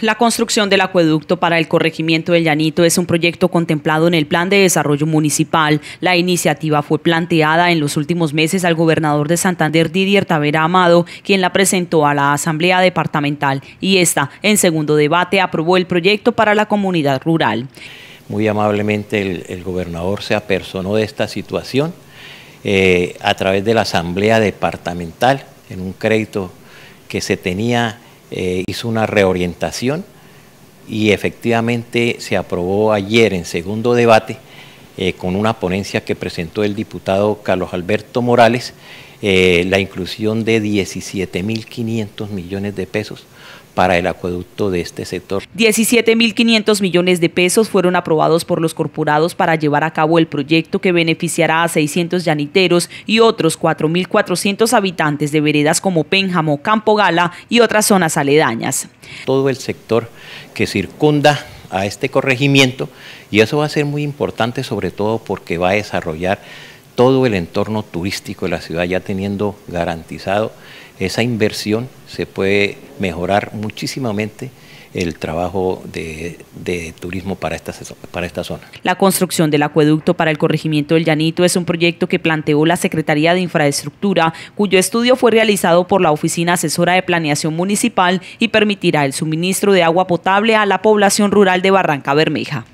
La construcción del acueducto para el corregimiento del Llanito es un proyecto contemplado en el Plan de Desarrollo Municipal. La iniciativa fue planteada en los últimos meses al gobernador de Santander Didier Tavera Amado, quien la presentó a la Asamblea Departamental y esta, en segundo debate, aprobó el proyecto para la comunidad rural. Muy amablemente el, gobernador se apersonó de esta situación eh, a través de la Asamblea Departamental en un crédito que se tenía eh, hizo una reorientación y efectivamente se aprobó ayer en segundo debate eh, con una ponencia que presentó el diputado Carlos Alberto Morales eh, la inclusión de 17.500 millones de pesos para el acueducto de este sector. 17.500 millones de pesos fueron aprobados por los corporados para llevar a cabo el proyecto que beneficiará a 600 llaniteros y otros 4.400 habitantes de veredas como Pénjamo, Campo Gala y otras zonas aledañas. Todo el sector que circunda a este corregimiento y eso va a ser muy importante sobre todo porque va a desarrollar todo el entorno turístico de la ciudad, ya teniendo garantizado esa inversión, se puede mejorar muchísimamente el trabajo de, turismo para para esta zona. La construcción del acueducto para el corregimiento del Llanito es un proyecto que planteó la Secretaría de Infraestructura, cuyo estudio fue realizado por la Oficina Asesora de Planeación Municipal y permitirá el suministro de agua potable a la población rural de Barranca Bermeja.